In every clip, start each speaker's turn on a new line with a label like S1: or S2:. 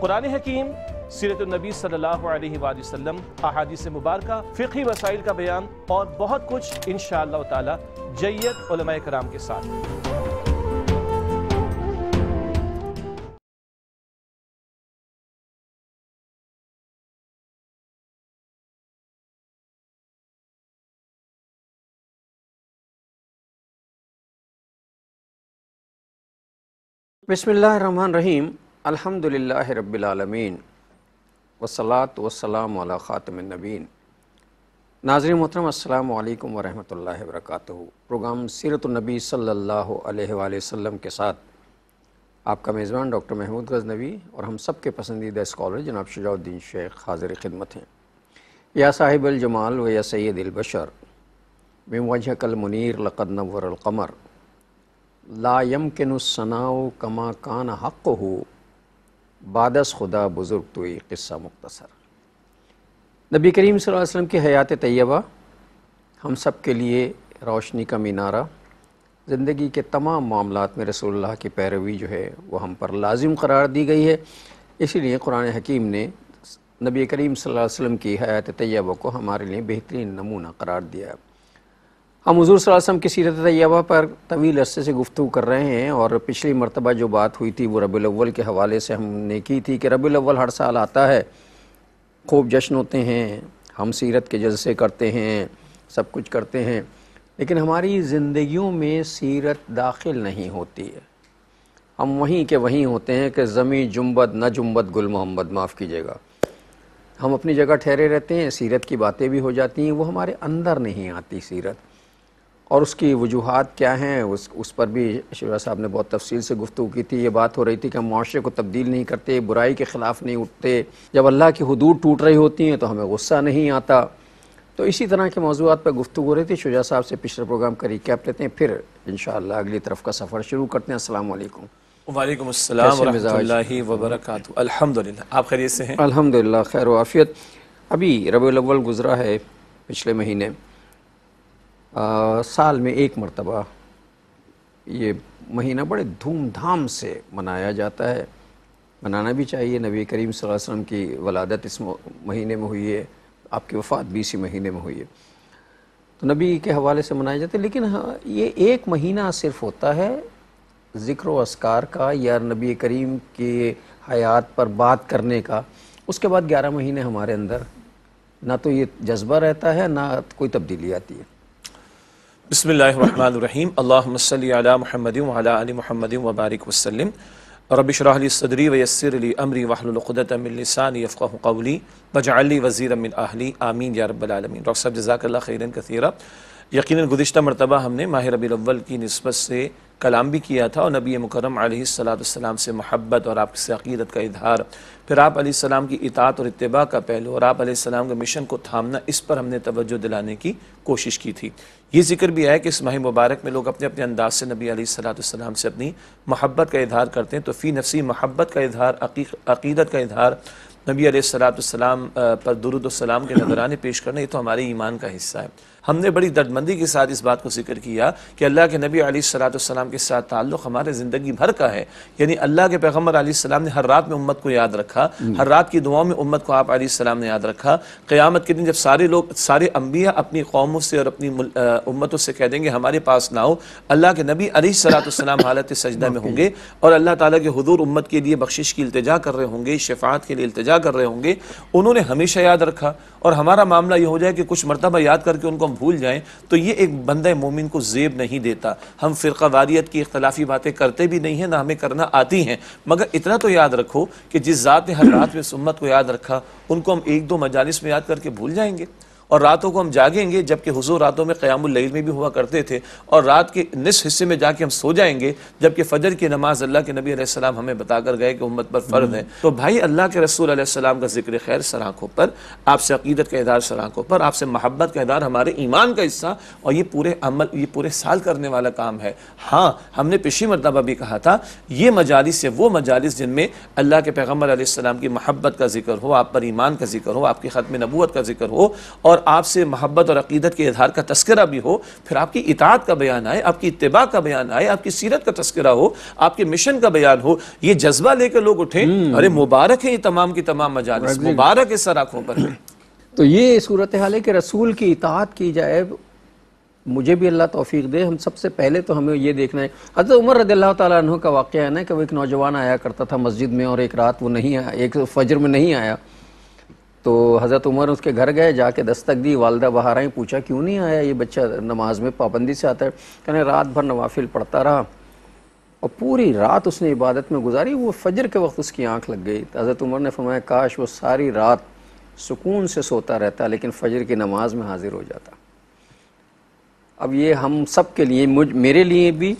S1: कुरान हकीम सीरत नबी सल्लल्लाहु अलैहि वसल्लम मुबारक फ़िकी वसाइल का बयान और बहुत कुछ इन शाह जैयत कराम के साथ बसमिल्ल रहीम
S2: अल्हम्दुलिल्लाह आलमीन वसलात वसलाम अला नबीन नाजर मोहतरम अस्सलाम वालेकुम वरहमतुल्लाहि वरकत प्रोग्राम नबी सल्लल्लाहु अलैहि वसल्लम के साथ आपका मेज़बान डॉक्टर महमूद गजनवी और हम सब के पसंदीदा स्कॉलर जनाब शुजाउद्दीन शेख हाजिर ख़िदमत हैं या साहिब जमाल व या सैद अलबशर मिवजह मुनर लक़द नवर अलकमर लायम के नुसनाओ कमा कान हक़ हो बादस खुदा बुज़ुर्ग तो ये किस्सा मुख्तसर नबी करीम वसल्लम की हयात तैयबा हम सब के लिए रोशनी का मीनारा ज़िंदगी के तमाम मामलों में रसोल्ला की पैरवी जो है वह हम पर लाजिम करार दी गई है इसीलिए कुरान हकीम ने नबी करीम वसल्लम की हयात तैयबा को हमारे लिए बेहतरीन नमूना करार दिया है हम हजूर सलासम की सीरत तैयबा पर तवील अरसे से गुफ्तु कर रहे हैं और पिछली मरतबा जो बात हुई थी वो अव्वल के हवाले से हमने की थी कि अव्वल हर साल आता है खूब जश्न होते हैं हम सीरत के जलसे करते हैं सब कुछ करते हैं लेकिन हमारी ज़िंदगी में सीरत दाखिल नहीं होती है हम वहीं के वहीं होते हैं कि ज़मी जुम्बद न जुम्बद गुल मोहम्मद माफ़ कीजिएगा हम अपनी जगह ठहरे रहते हैं सीरत की बातें भी हो जाती हैं वो हमारे अंदर नहीं आती सीरत और उसकी वजूहत क्या हैं उस उस पर भी शिवराज साहब ने बहुत तफसील से गुफ्तु की थी ये बात हो रही थी कि हम माशरे को तब्दील नहीं करते बुराई के ख़िलाफ़ नहीं उठते जब अल्लाह की हदूद टूट रही होती हैं तो हमें गुस्सा नहीं आता तो इसी तरह के मौजूद पर गुफ्तु हो रही थी शुजा साहब से पिछले प्रोग्राम का रिकैप लेते हैं फिर इन अगली तरफ का सफ़र शुरू करते हैं असल वालेकुम वबरक अलहमदिल्ला आप खैरियत से हैं खैर वाफियत अभी रबी अव्वल गुजरा है पिछले महीने आ, साल में एक मरतबा ये महीना बड़े धूमधाम से मनाया जाता है मनाना भी चाहिए नबी करीम वसल्लम की वलादत इस महीने में हुई है आपकी वफ़ात भी इसी महीने में हुई है तो नबी के हवाले से मनाया जाता है लेकिन हाँ ये एक महीना सिर्फ होता है ज़िक्र असकार का या नबी करीम के हयात पर बात करने का उसके बाद ग्यारह महीने हमारे अंदर ना तो ये जज्बा रहता है ना कोई तब्दीली आती है
S1: बसमीम अल्लाम महमद वाली महमद वबारक वसलम रबिशरली सदरी वयसरली अमरी वाहलक़दतमिलसानफ़ाक़ली वजाली वज़ी अमिन आहली आमीन या रबालमीन डॉक्टर साहब जजाकल्ला खैरन कसीरा यकीन गुज्त मरतबा हमने माह रबी अव्वल की नस्बत से कलाम भी किया था और नबी मुकरम सलाम से महब्बत और आपकी अकीदत का इजहार फिर आप सलाम की इतात और इतबा का पहलू और आप सलाम के मिशन को थामना इस पर हमने तवज्जो दिलाने की कोशिश की थी ये जिक्र भी है कि इस माह मुबारक में लोग अपने अपने अंदाज से नबी सलाम से अपनी महब्बत का इजहार करते हैं तो फ़ी नफसी महब्बत का इजहार अकीदत का इजहार नबी सलाम पर दुरुद सलाम के नजराने पेश करना ये तो हमारे ईमान का हिस्सा है हमने बड़ी दर्दमंदी के साथ इस बात को जिक्र किया कि अल्लाह के नबी अली सलाम के साथ ताल्लुक़ हमारे ज़िंदगी भर का है यानी अल्लाह के पैगम्बर सलाम ने हर रात में उम्मत को याद रखा हर रात की दुआओं में उम्मत को आप सलाम ने याद रखा क़्यामत के दिन जब सारे लोग सारे अम्बिया अपनी कौमों से और अपनी उम्मतों से कह देंगे हमारे पास ना हो अल्लाह के नबी अली सलाम हालत सजदा में होंगे और अल्लाह ताला के हजूर उम्मत के लिए बख्शिश की अल्तजा कर रहे होंगे शफात के लिए इल्तजा कर रहे होंगे उन्होंने हमेशा याद रखा और हमारा मामला ये हो जाए कि कुछ मरतबा याद करके उनको भूल जाएं तो ये एक बंद मोमिन को जेब नहीं देता हम फिर वारियत की इख्तलाफी बातें करते भी नहीं हैं ना हमें करना आती हैं मगर इतना तो याद रखो कि जिस ज़ात ने हर रात में सुम्मत को याद रखा उनको हम एक दो मजालस में याद करके भूल जाएंगे और रातों को हम जागेंगे जबकि हुजूर रातों में क़यामुल्लैल में भी हुआ करते थे और रात के निस हिस्से में जाके हम सो जाएंगे जबकि फ़जर की नमाज अल्लाह के नबी आसमाम हमें बताकर गए कि उम्मत पर फ़र्द है तो भाई अल्लाह के रसूल सलाम का जिक्र खैर सराखों पर आपसे अकीदत का इदार सराखों पर आपसे महब्बत का इदार हमारे ईमान का हिस्सा और ये पूरे अमल ये पूरे साल करने वाला काम है हाँ हमने पिछली मरतबा भी कहा था ये मजालिस से वो मजालिस जिनमें अल्लाह के पैगम्बर आसमाम की महब्बत का जिक्र हो आप पर ईमान का जिक्र हो आपकी ख़त्म नबूत का जिक्र हो और और आपसे मोहब्बत और अकीदत के इजहार का तस्करा भी हो फिर आपकी इतात का बयान आए आपकी इतबा का बयान आए आपकी सीरत का तस्करा हो आपके मिशन का बयान हो ये जज्बा लेकर लोग उठे हम्म। अरे मुबारक है ये तमाम की तमाम मजालस मुबारक है सर आँखों पर
S2: तो ये सूरत हाल है कि रसूल की इतात की जाए मुझे भी अल्लाह तोफ़ी दे हम सबसे पहले तो हमें ये देखना है हजरत उमर रदी अल्लाह तु का वाक़ है ना कि वो एक नौजवान आया करता था मस्जिद में और एक रात वो नहीं आया एक फजर में नहीं आया तो हज़रत उमर उसके घर गए जाके दस्तक दी वालदा बाहर आई पूछा क्यों नहीं आया ये बच्चा नमाज में पाबंदी से आता है कहने रात भर नवाफिल पढ़ता रहा और पूरी रात उसने इबादत में गुजारी वो फजर के वक्त उसकी आंख लग गई तो हज़रत उमर ने फरमाया काश वो सारी रात सुकून से सोता रहता लेकिन फ़जर की नमाज में हाज़िर हो जाता अब ये हम सब के लिए मुझ मेरे लिए भी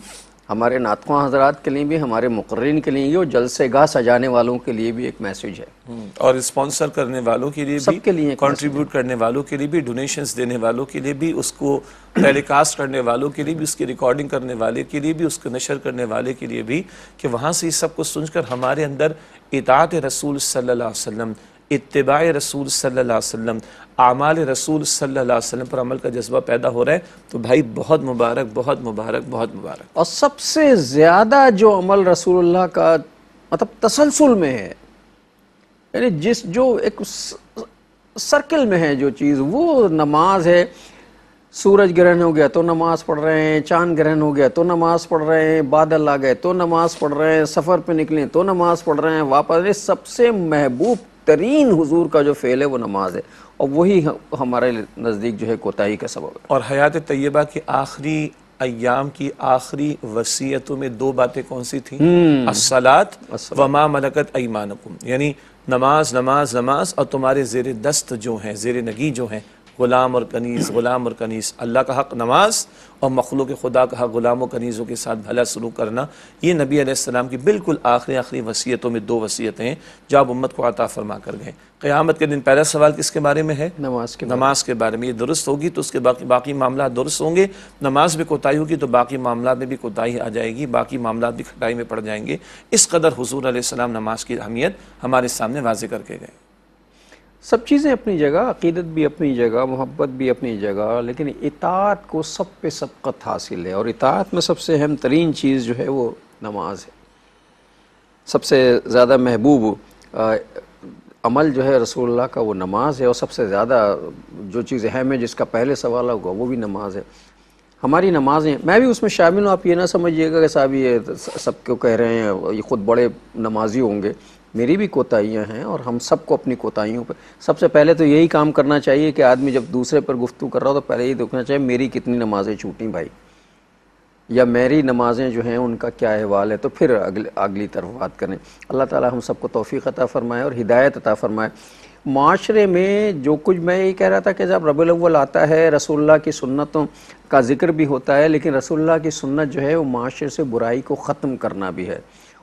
S2: हमारे नातकों हजरात के लिए भी हमारे मुकर्रीन के लिए और जलसे गाह सजाने वालों
S1: के लिए भी एक मैसेज है हम्म, और स्पॉन्सर करने वालों के लिए सबके लिए कंट्रीब्यूट करने वालों के लिए भी डोनेशन देने वालों के लिए भी उसको टेलीकास्ट करने वालों के लिए भी उसकी रिकॉर्डिंग करने वाले के लिए भी उसको नशर करने वाले के लिए भी कि वहाँ से इस सब को सुनकर हमारे अंदर इतात रसूल सल्ला वसम इतबा रसूल सल्लम आमाल रसूल सल्लम पर अमल का जज्बा पैदा हो रहा है तो भाई बहुत मुबारक बहुत मुबारक बहुत मुबारक
S2: और सबसे ज़्यादा जो अमल रसूल का मतलब तसलसल में है यानी जिस जो एक सर्कल में है जो चीज़ वो नमाज है सूरज ग्रहण हो गया तो नमाज पढ़ रहे हैं चांद ग्रहण हो गया तो नमाज पढ़ रहे हैं बादल आ गए तो नमाज पढ़ रहे हैं सफ़र पे निकले तो नमाज पढ़ रहे हैं वापस सबसे महबूब तरीन हुजूर का जो फ़ेल है वो नमाज है और वही हमारे नज़दीक जो है कोताही का सबब है
S1: और हयात तय्यबा की आखिरी अयाम की आखिरी वसीयतों में दो बातें कौन सी थी हम्म। असलात वमा मलकत ईमानकुम यानी नमाज नमाज नमाज और तुम्हारे जेर दस्त जो हैं जेर नगी जो हैं ग़ुलाम और कनीस ग़ुलाम और कनीस अल्लाह का हक़ नमाज और मखलूक खुदा का हक़ ग़ुलाम और कनीज़ों के साथ भला सलूक करना ये नबी आसमाम की बिल्कुल आखिरी आखिरी वसीयतों में दो वसीयतें हैं जो आप उम्मत को आता फरमा कर गए क़्यामत के दिन पहला सवाल किसके बारे में है नमाज के नमाज के बारे में ये दुरुस्त होगी तो उसके बाकी बाकी मामला दुरुस्त होंगे नमाज भी कोताही होगी तो बाकी मामला में भी कोताही आ जाएगी बाकी मामला भी खटाई में पड़ जाएंगे इस कदर हजूर आसमाम नमाज की अहमियत हमारे सामने वाजे करके गए
S2: सब चीज़ें अपनी जगह अकीदत भी अपनी जगह मोहब्बत भी अपनी जगह लेकिन इतात को सब पे सबकत हासिल है और इतात में सबसे अहम तरीन चीज़ जो है वो नमाज है सबसे ज़्यादा महबूब अमल जो है रसोल्ला का वो नमाज है और सबसे ज़्यादा जो चीज़ अहम है जिसका पहले सवाल होगा वो भी नमाज है हमारी नमाजें मैं भी उसमें शामिल हूँ आप ये ना समझिएगा कि साहब ये सब क्यों कह रहे हैं ये ख़ुद बड़े नमाजी होंगे मेरी भी कोताहियाँ हैं और हम सबको अपनी कोताहियों पर सबसे पहले तो यही काम करना चाहिए कि आदमी जब दूसरे पर गुफ्तु कर रहा हो तो पहले ये देखना चाहिए मेरी कितनी नमाज़ें छूटी भाई या मेरी नमाज़ें जो हैं उनका क्या अहवाल है तो फिर अगले अगली तरफ बात करें अल्लाह ताला हम सबको तोफ़ी अता फ़रमाए और हिदायत अता फ़रमाए माशरे में जो कुछ मैं ये कह रहा था कि जब रबुलवल आता है रसोल्ला की सुन्नतों का जिक्र भी होता है लेकिन रसोल्ला की सुन्नत जो है वो माशरे से बुराई को ख़त्म करना भी है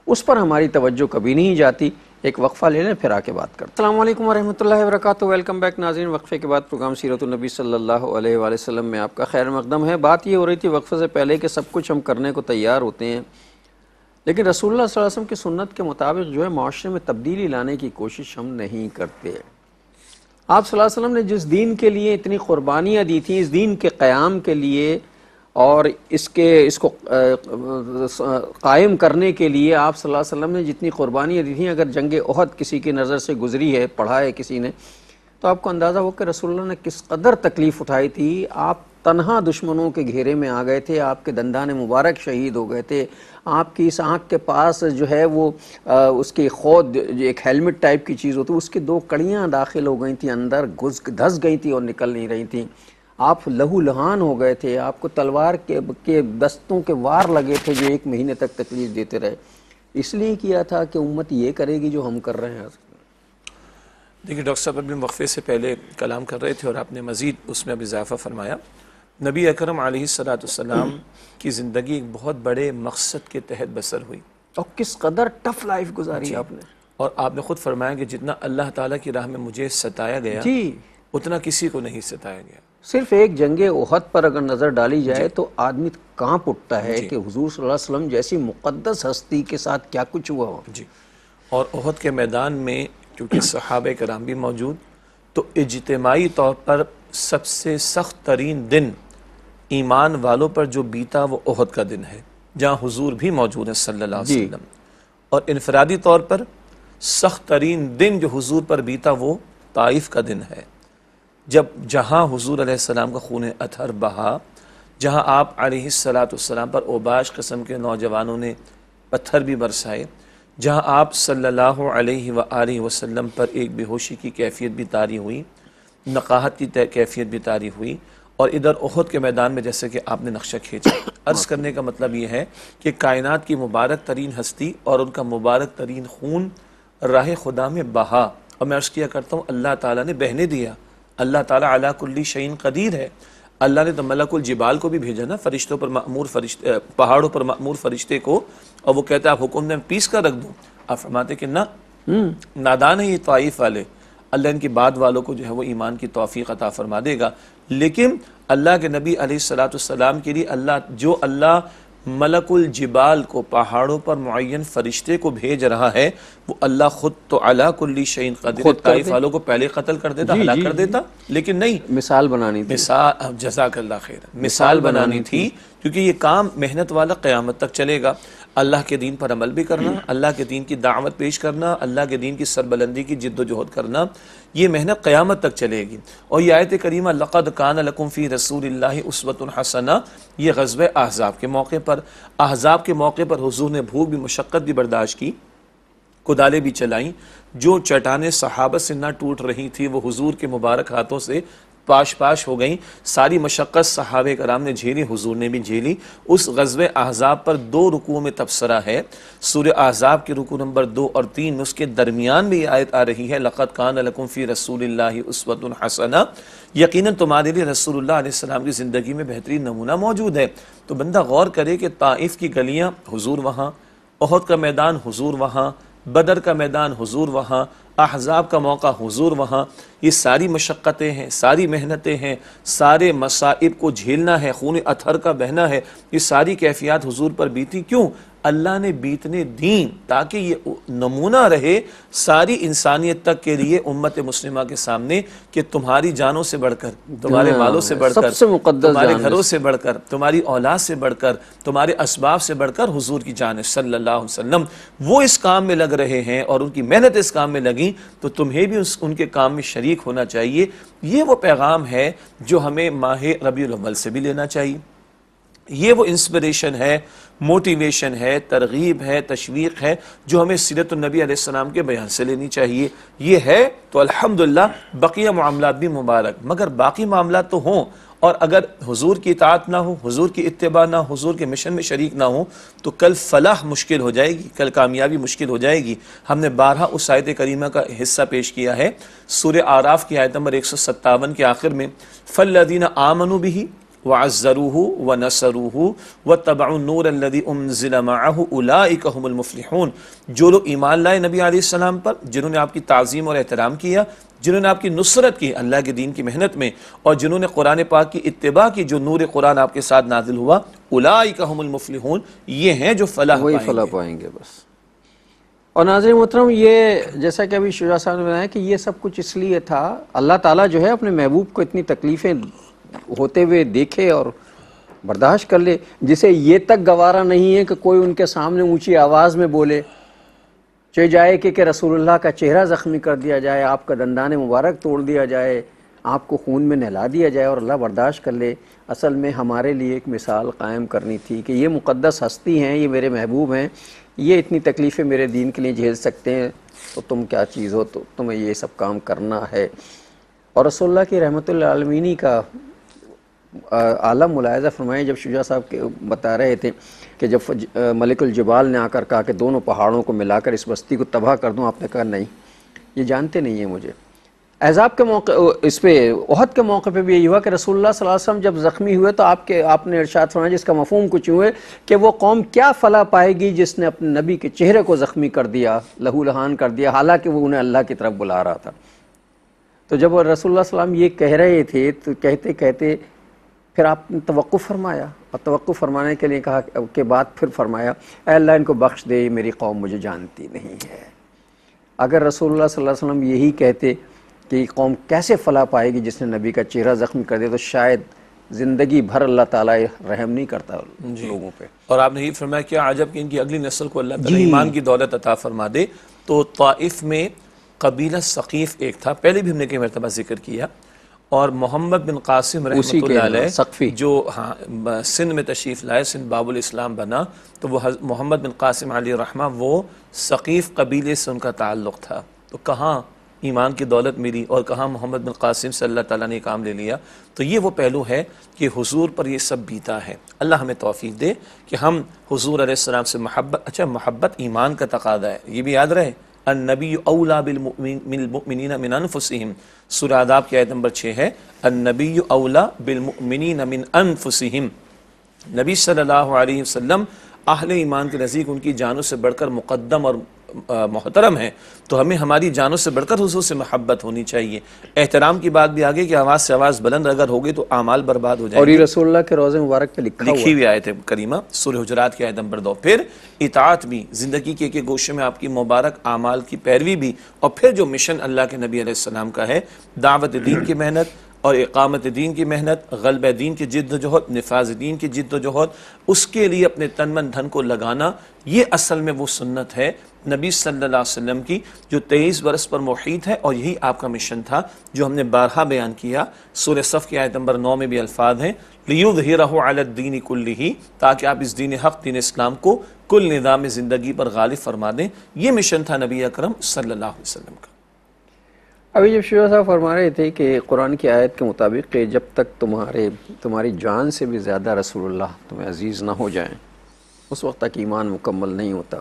S2: उस पर हमारी तवज्जो कभी नहीं जाती एक वक्फ़ा ले लें फिर आके बात करते हैं अल्लाम वरहमल वर्क वेलकम बैक नाजीन वक्फ़े के बाद प्रोग्राम सीरतनबी सल्ला वसम में आपका खैर मकदम है बात ये हो रही थी वक्फ़े से पहले कि सब कुछ हम करने को तैयार होते हैं लेकिन रसूलुल्लाह वसम की सुन्नत के मुताबिक जो है माशरे में तब्दीली लाने की कोशिश हम नहीं करते आप ने जिस दीन के लिए इतनी क़ुरबानियाँ दी थी इस दीन के क़्याम के लिए और इसके इसको कायम करने के लिए आप सल्लल्लाहु अलैहि वसल्लम ने जितनी कुर्बानियाँ दी थी अगर जंग अहद किसी की नज़र से गुजरी है पढ़ा है किसी ने तो आपको अंदाज़ा हो कि रसोल्ला ने किस कदर तकलीफ़ उठाई थी आप तनहा दुश्मनों के घेरे में आ गए थे आपके दंदान मुबारक शहीद हो गए थे आपकी इस आँख के पास जो है वो आ, उसकी खोद एक हेलमेट टाइप की चीज़ होती उसकी दो कड़ियाँ दाखिल हो गई थी अंदर घुस धस गई थी और निकल नहीं रही थी आप लहू लहान हो गए थे आपको तलवार के के दस्तों के वार लगे थे जो एक महीने तक तकलीफ देते रहे इसलिए किया था कि उम्मत ये करेगी जो हम
S1: कर रहे हैं देखिए डॉक्टर साहब अपने वक्फे से पहले कलाम कर रहे थे और आपने मज़ीद उसमें अब इजाफ़ा फरमाया नबी अकरम सलाम की ज़िंदगी एक बहुत बड़े मकसद के तहत बसर हुई और किस कदर टफ लाइफ गुजारी आपने और आपने ख़ुद फरमाया कि जितना अल्लाह ताला की राह में मुझे सताया गया उतना किसी को नहीं सताया गया
S2: सिर्फ एक जंग ओहद पर अगर नज़र डाली जाए तो आदमी कहाँ उठता है कि
S1: हुजूर सल्लल्लाहु अलैहि वसल्लम जैसी मुक़द्दस हस्ती
S2: के साथ क्या कुछ हुआ हो जी
S1: और ओहद के मैदान में क्योंकि सहाब कराम भी मौजूद तो इजतमाही तौर पर सबसे सख्त तरीन दिन ईमान वालों पर जो बीता वो ओहद का दिन है जहाँ हुजूर भी मौजूद है सल्लल्लाहु अलैहि वसल्लम और इनफरादी तौर पर सख्त तरीन दिन जो हुजूर पर बीता वो ताइफ का दिन है जब जहाँ हजूर आसमाम का खून अथर बहा जहाँ आप सलाम पर ओबाश कस्म के नौजवानों ने पत्थर भी बरसाए जहाँ आप सल्लल्लाहु अलैहि सल्ला वसल्लम पर एक बेहोशी की कैफियत भी तारी हुई नकाहत की कैफियत भी तारी हुई और इधर ओहद के मैदान में जैसे कि आपने नक्शा खींचा अर्ज़ करने का मतलब ये है कि कायनात की मुबारक तरीन हस्ती और उनका मुबारक तरीन खून राह खुदा में बहा और मैं अर्ज़ किया करता हूँ अल्लाह ताला ने बहने दिया अल्लाह ताला अला कुल्ली शहीन कदीर है अल्लाह ने तो मलकुल जिबाल को भी भेजा ना फरिश्तों पर मामूर फरिश्ते पहाड़ों पर मामूर फरिश्ते को और वो कहते हैं आप हुक्म ने पीस कर रख दो आप फरमाते कि ना हम्म। नादान है ये ताइफ वाले अल्लाह इनके बाद वालों को जो है वो ईमान की तोफ़ी अता फरमा देगा लेकिन अल्लाह के नबी सलाम के लिए अल्लाह जो अल्लाह मलकुल जिबाल को पहाड़ों पर मुन फरिश्ते को भेज रहा है वो अल्लाह खुद तो अला कुल्ली शहीन वालों को पहले कतल कर देता हला कर देता लेकिन नहीं मिसाल बनानी थी मिसाल जजाक खैर मिसाल बनानी थी क्योंकि ये काम मेहनत वाला क़्यामत तक चलेगा अल्लाह के दीन पर अमल भी करना अल्लाह के दीन की दावत पेश करना अल्लाह के दीन की सरबलंदी की जद्दोजहद करना ये मेहनत क़्यामत तक चलेगी और यह आयत करीमा लक़द कान लकुफ़ी रसूल उसवत हसना ये गजब अहजाब के मौके पर अहजाब के मौके पर हुजूर ने भूख भी मशक्क़त भी बर्दाश्त की कुदालें भी चलाईं जो चटाने सहाबत से ना टूट रही थी वो हुजूर के मुबारक हाथों से पाश पाश हो गई सारी मशक्क़त सहाबे कराम ने झेली हुजूर ने भी झेली उस गजब अहजाब पर दो रुकुओं में तबसरा है सूर्य अहजाब के रुकू नंबर दो और तीन में उसके दरमियान भी आयत आ रही है लक़त खान रसूल उसवत हसना यकीन तुम्हारे लिए रसूल रसूलुल्लाह की ज़िंदगी में बेहतरीन नमूना मौजूद है तो बंदा गौर करे कि ताइफ़ की गलियाँ हजूर वहाँ ओहद का मैदान हजूर वहाँ बदर का मैदान हजूर वहाँ अहजाब का मौका हुजूर वहाँ ये सारी मशक्क़तें हैं सारी मेहनतें हैं सारे मसाइब को झेलना है खून अथर का बहना है ये सारी कैफियत हुजूर पर बीती क्यों अल्लाह ने बीतने दी ताकि ये नमूना रहे सारी इंसानियत तक के लिए उम्मत मुस्लिमा के सामने कि तुम्हारी जानों से बढ़कर तुम्हारे हाँ, मालों से बढ़कर तुम्हारे घरों से बढ़कर तुम्हारी औलाद से बढ़कर तुम्हारे इसबाब से बढ़कर हुजूर की जान सल्लाम वो इस काम में लग रहे हैं और उनकी मेहनत इस काम में लगी तो तुम्हें भी उस उनके काम में शरीक होना चाहिए ये वो पैगाम है जो हमें माह रबी से भी लेना चाहिए ये वो इंस्पिरेशन है मोटिवेशन है तरगीब है तशवीक है जो हमें सीरत नबी आसमाम के बयान से लेनी चाहिए ये है तो अल्हम्दुलिल्लाह बकिया मामला भी मुबारक मगर बाकी मामला तो हों और अगर हुजूर की इतात ना हो हुजूर की इतबा ना हजूर हुजूर के मिशन में शरीक ना हो तो कल फलाह मुश्किल हो जाएगी कल कामयाबी मुश्किल हो जाएगी हमने बारह उस आयत करीमा का हिस्सा पेश किया है सूर्य आराफ की आयत नंबर एक सौ सत्तावन के आखिर में फ़ल्लिन आमनु भी वज़रूह व नसरूह व तबानूर उलामफ़लून जो लोग ईमान लाए नबी आसमाम पर जिन्होंने आपकी तज़ीम और एहतराम किया जिन्होंने आपकी नुसरत की अल्लाह के दीन की मेहनत में और जिन्होंने कुरान पाक की इतबा की जो नूर कुरान आपके साथ नाजिल हुआ उलामफ़लून ये हैं जो फलाह वही फलाह पाएंगे बस और नाजिर मोहतरम ये
S2: जैसा कि अभी शुजा साहब ने बताया कि ये सब कुछ इसलिए था अल्लाह ताला जो है अपने महबूब को इतनी तकलीफ़ें होते हुए देखे और बर्दाश्त कर ले जिसे ये तक गवारा नहीं है कि कोई उनके सामने ऊंची आवाज़ में बोले चे जाए कि, कि रसूलुल्लाह का चेहरा ज़ख्मी कर दिया जाए आपका दंदान मुबारक तोड़ दिया जाए आपको खून में नहला दिया जाए और अल्लाह बर्दाश्त कर ले असल में हमारे लिए एक मिसाल कायम करनी थी कि ये मुक़दस हस्ती हैं ये मेरे महबूब हैं ये इतनी तकलीफ़ें मेरे दीन के लिए झेल सकते हैं तो तुम क्या चीज़ हो तो तुम्हें ये सब काम करना है और रसोल्ला की रहमत आलमीनी का आलम मुलायजा फरमाए जब शुजा साहब के बता रहे थे कि जब मलिकुल जबाल ने आकर कहा कि दोनों पहाड़ों को मिलाकर इस बस्ती को तबाह कर दूँ आपने कहा नहीं ये जानते नहीं है मुझे एजाब के मौके इस पर अहद के मौके पे भी यही हुआ कि रसूलुल्लाह वसम जब ज़ख्मी हुए तो आपके आपने इरशाद फरमाया जिसका मफहम कुछ हुए कि वो कौम क्या फला पाएगी जिसने अपने नबी के चेहरे को ज़ख्मी कर दिया लहू लहान कर दिया हालांकि वो उन्हें अल्लाह की तरफ बुला रहा था तो जब रसोल्ला सलाम ये कह रहे थे तो कहते कहते फिर आपने तो फरमाया और तो फरमाने के लिए कहा के बाद फिर फरमाया अल्लाह इनको बख्श दे मेरी कौम मुझे जानती नहीं है अगर रसोल्ला वसम यही कहते कि कौम कैसे फला पाएगी जिसने नबी का चेहरा ज़ख्म कर दिया तो शायद ज़िंदगी भर अल्लाह ताला रहम नहीं करता
S1: लोगों पे और आपने ये फरमाया कि आज कि इनकी अगली नस्ल को अल्लाह ईमान की दौलत अता फरमा दे तो ताइफ में कबीला सकीफ़ एक था पहले भी हमने कई मरतबा जिक्र किया और मोहम्मद बिन कासिम रहमतुल्लाह जो हाँ सिंध में तशरीफ़ लाए सिंध बाबुल इस्लाम बना तो वह मोहम्मद बिन कासिम अली रहमा वो सकीफ़ कबीले से उनका ताल्लुक़ था तो कहाँ ईमान की दौलत मिली और कहाँ मोहम्मद बिन कासिम से अल्लाह ताला ने काम ले लिया तो ये वो पहलू है कि हुजूर पर ये सब बीता है अल्लाह हमें तोफ़ी दे कि हम हुजूर सलाम से महब्बत अच्छा महब्बत ईमान का तकादा है ये भी याद रहे नबी अवला बिलमिन की आयत है नबी अवला बिलमिन सल्लल्लाहु अलैहि वसल्लम अहल ईमान के नज़दीक उनकी जानों से बढ़कर मुकदम और मोहतरम हैं तो हमें हमारी जानों से बढ़कर हुजूर से महब्बत होनी चाहिए एहतराम की बात भी आगे कि आवाज़ से आवाज़ बुलंद अगर हो गई तो आमाल बर्बाद हो जाए और ये
S2: रसोल्ला के रोज़े मुबारक पे लिखा लिखी हुई
S1: आयत करीमा सुर हजरात की आयत नंबर दो फिर इतात भी ज़िंदगी के एक गोशे में आपकी मुबारक आमाल की पैरवी भी और फिर जो मिशन अल्लाह के नबी आसमाम का है दावत दीन की मेहनत और इकामत दीन की मेहनत गलब दीन की जहद नफाज दीन की ज़िद्द जहद उसके लिए अपने तन मन धन को लगाना ये असल में वो सुन्नत है नबी सल्लल्लाहु अलैहि वसल्लम की जो तेईस बरस पर मुहित है और यही आपका मिशन था जो हमने बारहा बयान किया सूर्य सफ़ की आयत नंबर नौ में भी अल्फाज हैं लियुद ही रहो दीन कुल्ल ही ताकि आप इस दीन हक़ दीन इस्लाम को कुल निज़ाम ज़िंदगी पर गालिब फरमा दें ये मिशन था नबी अक्रम सल्ला वसम का
S2: अभी जब शिवा साहब फरमा रहे थे कि कुरान की आयत के मुताबिक जब तक तुम्हारे तुम्हारी जान से भी ज़्यादा रसूलुल्लाह तुम्हें अजीज़ ना हो जाए उस वक्त तक ईमान मुकम्मल नहीं होता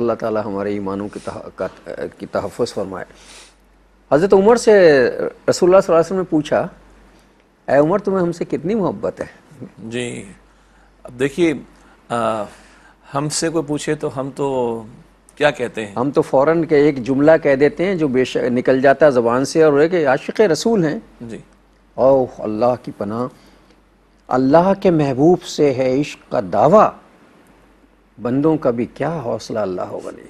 S2: अल्लाह ताला हमारे ईमानों की की तहफ़ फरमाए हज़रत उमर से रसोल्ला वसल्लम ने पूछा ऐ उमर तुम्हें हमसे कितनी मोहब्बत है
S1: जी अब देखिए हमसे कोई पूछे तो हम तो क्या कहते हैं हम तो फौरन के एक
S2: जुमला कह देते हैं जो बेश निकल जाता है जबान से और एक आशिक रसूल हैं जी ओह अल्लाह की पना अल्लाह के महबूब से है इश्क का दावा बंदों का भी क्या हौसला अल्लाह हो बने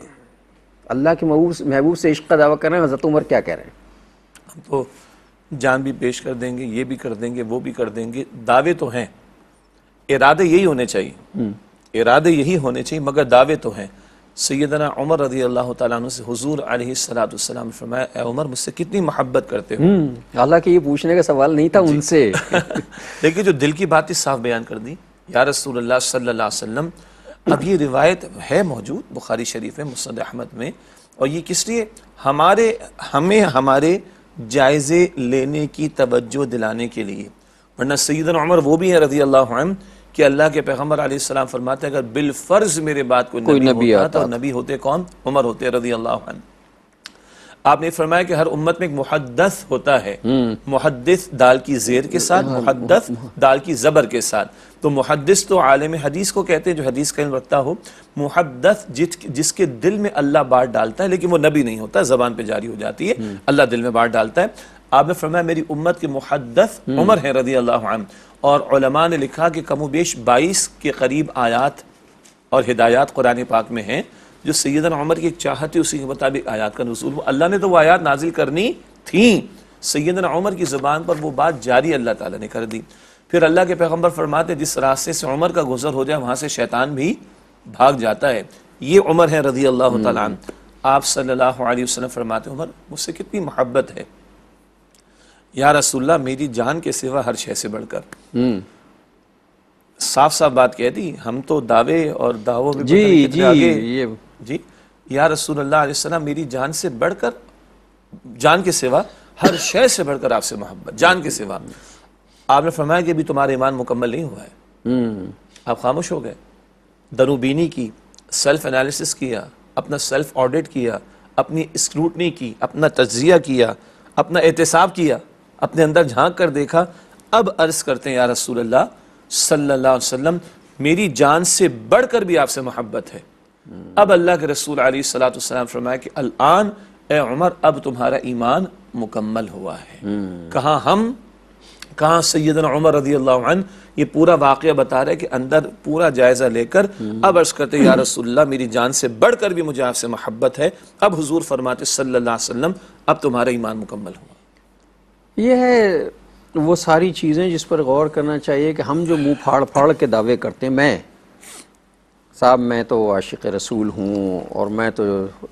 S2: अल्लाह के महबूब महबूब से इश्क का दावा कर रहे हैं हज़रत उमर क्या कह रहे हैं
S1: हम तो जान भी पेश कर देंगे ये भी कर देंगे वो भी कर देंगे दावे तो हैं इरादे यही होने चाहिए हम्म। इरादे यही होने चाहिए मगर दावे तो हैं सैदना उमर रजी अल्लाह तु से हजूर फरमाया उमर मुझसे कितनी मोहब्बत करते हो
S2: हम्म, हालांकि ये पूछने का सवाल नहीं था
S1: उनसे लेकिन जो दिल की बात ही साफ बयान कर दी या रसूल सल्लाम अब ये रिवायत है मौजूद बुखारी शरीफ में मुसद अहमद में और ये किस लिए हमारे हमें हमारे जायज़े लेने की तवज्जो दिलाने के लिए वरना सैदन उमर वो भी है रजी अल्लाह कि अल्लाह के पैगम्बर आसमाम फरमाते अगर बिलफर्ज मेरे बात को नबी, नबी होता तो नबी होते कौन उमर होते रजी अल्लाह आपने फरमाया कि हर उम्मत में एक मुहदस होता है हम्म। मुहदस दाल की जेर के साथ मुहदस दाल की ज़बर के साथ तो मुहदस तो आलम हदीस को कहते हैं जो हदीस का रखता हो मुहदस जिस जिसके दिल में अल्लाह बाढ़ डालता है लेकिन वो नबी नहीं होता ज़बान पे जारी हो जाती है हम्म। अल्लाह दिल में बाढ़ डालता है आपने फरमाया मेरी उम्मत के मुहदस हम्म। उमर है रजी अल्लाह और ने लिखा कि कमो बेश बाईस के करीब आयात और हिदायत कुरान पाक में हैं जो सैदन उमर की चाहत थी उसी के मुताबिक आयात का नसूल अल्लाह ने तो वह आयात नाजिल करनी थी सैदन उमर की ज़ुबान पर वो बात जारी अल्लाह ताला ने कर दी फिर अल्लाह के पैगम्बर फरमाते जिस रास्ते से उमर का गुजर हो जाए वहाँ से शैतान भी भाग जाता है ये उमर है रजी अल्लाह तला आप सल्ला फरमाते उमर मुझसे कितनी मोहब्बत है या रसुल्ला मेरी जान के सिवा हर शय से बढ़कर हम्म। साफ साफ बात कह दी हम तो दावे और दावों में जी जी ये जी या रसूल अल्लाह मेरी जान से बढ़कर जान के सिवा हर शय से बढ़कर आपसे मोहब्बत जान के सिवा आपने फरमाया कि अभी तुम्हारा ईमान मुकम्मल नहीं हुआ है हम्म। आप खामोश हो गए दरुबीनी की सेल्फ एनालिसिस किया अपना सेल्फ ऑडिट किया अपनी स्क्रूटनी की अपना तजिया किया अपना एहतसाब किया अपने अंदर झांक कर देखा अब अर्ज करते हैं या रसूल अल्लाह सल्ला वसल्लम मेरी जान से बढ़कर भी आपसे मोहब्बत है अब अल्लाह के रसूल अली सलाम फरमाया कि अलआन ए उमर अब तुम्हारा ईमान मुकम्मल हुआ है हम्म। कहा हम कहा सैयद उमर रजी अल्लाह ये पूरा वाक्य बता रहे कि अंदर पूरा जायज़ा लेकर हम्म। अब अर्ज़ करते या रसुल्ला मेरी जान से बढ़ कर भी मुझे आपसे मोहब्बत है अब हुजूर फरमाते सल्लल्लाहु अलैहि वसल्लम अब तुम्हारा ईमान मुकम्मल हुआ
S2: ये है वो सारी चीज़ें जिस पर गौर करना चाहिए कि हम जो मुंह फाड़ फाड़ के दावे करते हैं मैं साहब मैं तो आशिक रसूल हूँ और मैं तो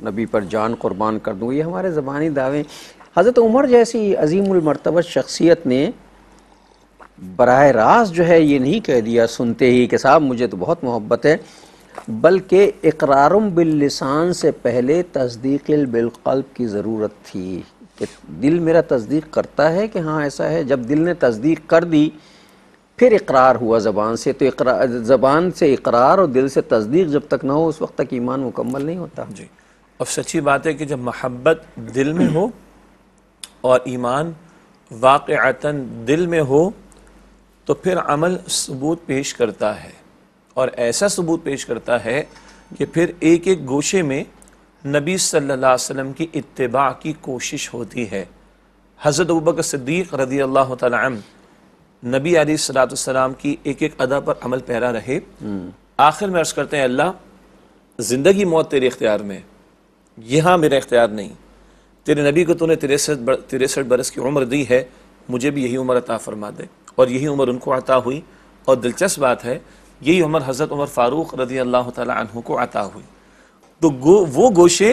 S2: नबी पर जान कुर्बान कर दूँ ये हमारे ज़बानी दावे हज़रत उमर जैसी अजीमरतबा शख्सियत ने बरह रास्त जो है ये नहीं कह दिया सुनते ही कि साहब मुझे तो बहुत मोहब्बत है बल्कि इकरारम बिल्लिसान से पहले तस्दीक बिलकल्ब की ज़रूरत थी कि दिल मेरा तस्दीक करता है कि हाँ ऐसा है जब दिल ने तस्दीक कर दी फिर इकरार हुआ ज़बान से तो ज़बान से इकरार और दिल से तस्दीक जब तक ना हो उस वक्त तक ईमान मुकम्मल नहीं होता जी
S1: अब सच्ची बात है कि जब महब्बत दिल में हो और ईमान वाक़ता दिल में हो तो फिर अमल सबूत पेश करता है और ऐसा सबूत पेश करता है कि फिर एक एक गोशे में नबी सल्लल्लाहु अलैहि वसल्लम की इतबा की कोशिश होती है हज़रत अबूबक सिद्दीक़ रजी अल्लाह तम नबी अली सलाम की एक एक अदा पर अमल पैरा रहे आखिर में अर्ज़ करते हैं अल्लाह ज़िंदगी मौत तेरे इख्तियार में यहाँ मेरा इख्तियार नहीं तेरे नबी को तूने तिरसठ तिरसठ बरस की उम्र दी है मुझे भी यही उम्र अता फरमा दे और यही उम्र उनको अता हुई और दिलचस्प बात है यही उम्र हज़रत उमर फ़ारूक़ रजी अल्लाह तहों को अता हुई तो गो, वो गोशे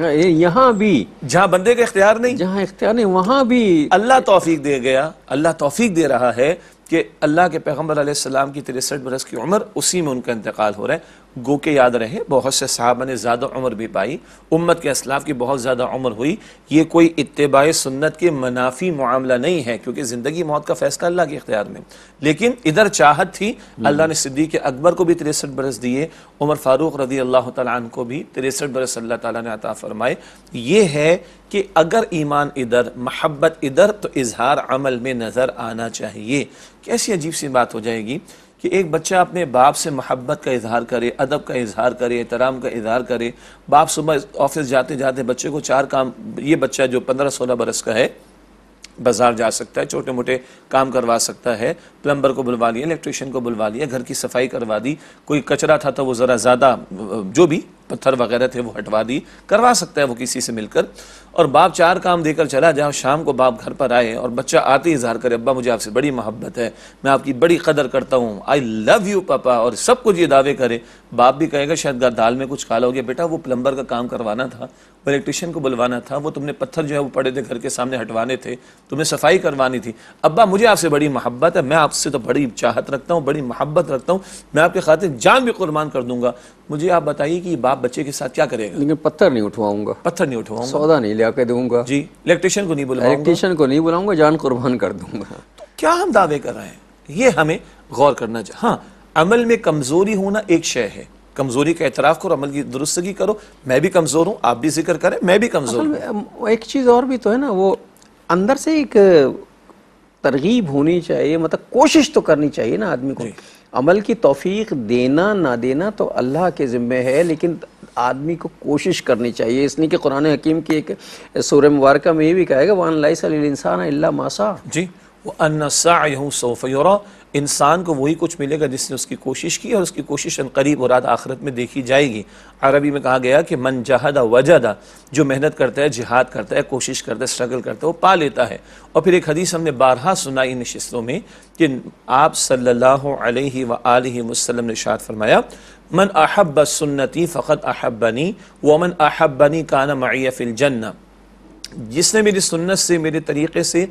S1: हाँ, यहाँ भी जहाँ बंदे का इख्तियार नहीं जहाँ इख्तियार नहीं वहाँ भी अल्लाह तोफीक दे गया अल्लाह तोफीक दे रहा है कि अल्लाह के पैगम्बर सलाम की तिरसठ बरस की उम्र उसी में उनका इंतकाल हो रहा है गो के याद रहे बहुत से साहबा ने ज़्यादा उम्र भी पाई उम्मत के असलाफ की बहुत ज़्यादा उम्र हुई ये कोई इतबा सुन्नत के मुनाफी मामला नहीं है क्योंकि ज़िंदगी मौत का फ़ैसला अल्लाह के इख्तियार में लेकिन इधर चाहत थी हम्म। अल्लाह ने सिद्दीक अकबर को भी तिरसठ बरस दिए उमर फ़ारूक रदी अल्लाह तन को भी तिरसठ बरस अल्लाह ताली ने अता फ़रमाए ये है कि अगर ईमान इधर महब्बत इधर तो इजहार अमल में नज़र आना चाहिए कैसी अजीब सी बात हो जाएगी कि एक बच्चा अपने बाप से मोहब्बत का इजहार करे अदब का इजहार करे एहतराम का इजहार करे बाप सुबह ऑफिस जाते जाते बच्चे को चार काम ये बच्चा जो पंद्रह सोलह बरस का है बाज़ार जा सकता है छोटे मोटे काम करवा सकता है प्लम्बर को बुलवा लिया इलेक्ट्रिशियन को बुलवा लिया घर की सफाई करवा दी कोई कचरा था तो वो ज़रा ज़्यादा जो भी पत्थर वगैरह थे वो हटवा दी करवा सकता है वो किसी से मिलकर और बाप चार काम देकर चला जाए शाम को बाप घर पर आए और बच्चा आते ही इजहार करे अब्बा मुझे आपसे बड़ी मोहब्बत है मैं आपकी बड़ी कदर करता हूँ आई लव यू पापा और सब कुछ ये दावे करे बाप भी कहेगा शायद दाल में कुछ काला हो गया बेटा वो प्लम्बर का काम करवाना था वो इलेक्ट्रिशियन को बुलवाना था वो तुमने पत्थर जो है वो पड़े थे घर के सामने हटवाने थे तुम्हें सफाई करवानी थी अब्बा मुझे आपसे बड़ी मोहब्बत है मैं आपसे तो बड़ी चाहत रखता हूँ बड़ी मोहब्बत रखता हूँ मैं आपके खातिर जान भी कुर्बान कर दूंगा मुझे आप बताइए कि बाप बच्चे के साथ क्या करेगा लेकिन पत्थर नहीं उठवाऊंगा पत्थर नहीं उठवाऊंगा सौदा नहीं लिया के दूंगा जी इलेक्ट्रिशियन को नहीं बुलाऊंगा इलेक्ट्रिशियन
S2: को नहीं बुलाऊंगा जान
S1: कुर्बान कर दूंगा तो क्या हम दावे कर रहे हैं ये हमें गौर करना चाहिए हाँ अमल में कमजोरी होना एक शय है कमजोरी का एतराफ़ करो अमल की दुरुस्तगी करो मैं भी कमज़ोर हूँ आप भी जिक्र करें मैं भी
S2: कमज़ोर एक चीज़ और भी तो है ना वो अंदर से एक तरगीब होनी चाहिए मतलब कोशिश तो करनी चाहिए ना आदमी को अमल की तोफ़ी देना ना देना तो अल्लाह के ज़िम्मे है लेकिन आदमी को कोशिश करनी चाहिए इसलिए कि कुरान हकीम की एक सूर्य
S1: मुबारक में ये भी कहेगा वन लाइसान मासा जी वो इंसान को वही कुछ मिलेगा जिसने उसकी कोशिश की और उसकी कोशिश करीब मुराद आखिरत में देखी जाएगी अरबी में कहा गया कि मन जहादा वजहदा जो मेहनत करता है जिहाद करता है कोशिश करता है स्ट्रगल करता है वो पा लेता है और फिर एक हदीस हमने बारहा सुनाई नशस्तों में कि आप सल्लल्लाहु अलैहि व वसल्लम ने शाद फरमाया मन अहब सुन्नती फ़कत अहबनी वमन अहबनी काना माया फ़िलजन्ना जिसने मेरी सुन्नत से मेरे तरीक़े से